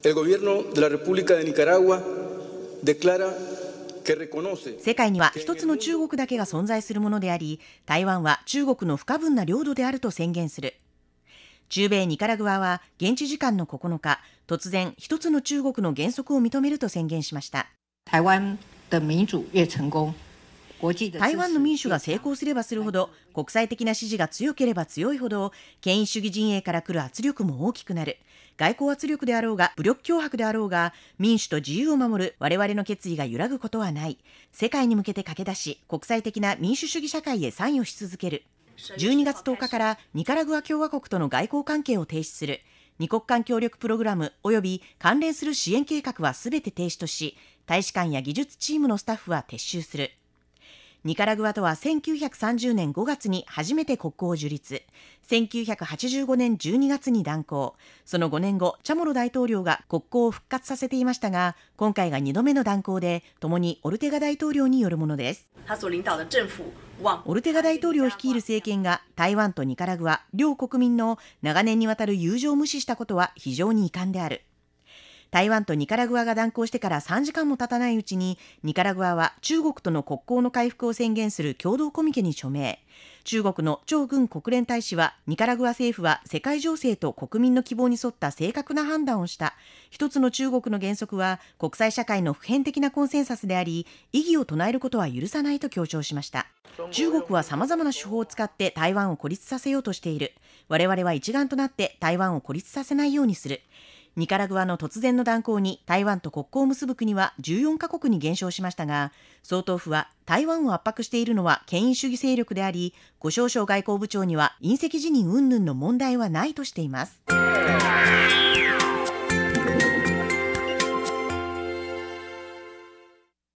世界には一つの中国だけが存在するものであり、台湾は中国の不可分な領土であると宣言する。中米ニカラグアは現地時間の9日、突然一つの中国の原則を認めると宣言しました。台湾的民主越成功。台湾の民主が成功すればするほど国際的な支持が強ければ強いほど権威主義陣営から来る圧力も大きくなる外交圧力であろうが武力脅迫であろうが民主と自由を守る我々の決意が揺らぐことはない世界に向けて駆け出し国際的な民主主義社会へ参与し続ける12月10日からニカラグア共和国との外交関係を停止する二国間協力プログラム及び関連する支援計画はすべて停止とし大使館や技術チームのスタッフは撤収する。ニカラグアとは1930年5月に初めて国交を樹立1985年12月に断交その5年後チャモロ大統領が国交を復活させていましたが今回が2度目の断交で共にオルテガ大統領によるものですオルテガ大統領を率いる政権が台湾とニカラグア両国民の長年にわたる友情を無視したことは非常に遺憾である台湾とニカラグアが断交してから3時間も経たないうちにニカラグアは中国との国交の回復を宣言する共同コミケに署名中国の張軍国連大使はニカラグア政府は世界情勢と国民の希望に沿った正確な判断をした一つの中国の原則は国際社会の普遍的なコンセンサスであり異議を唱えることは許さないと強調しました中国は様々な手法を使って台湾を孤立させようとしている我々は一丸となって台湾を孤立させないようにするニカラグアの突然の断交に台湾と国交を結ぶ国は14カ国に減少しましたが、総統府は台湾を圧迫しているのは権威主義勢力であり、呉少将外交部長には隕石辞任云々の問題はないとしています。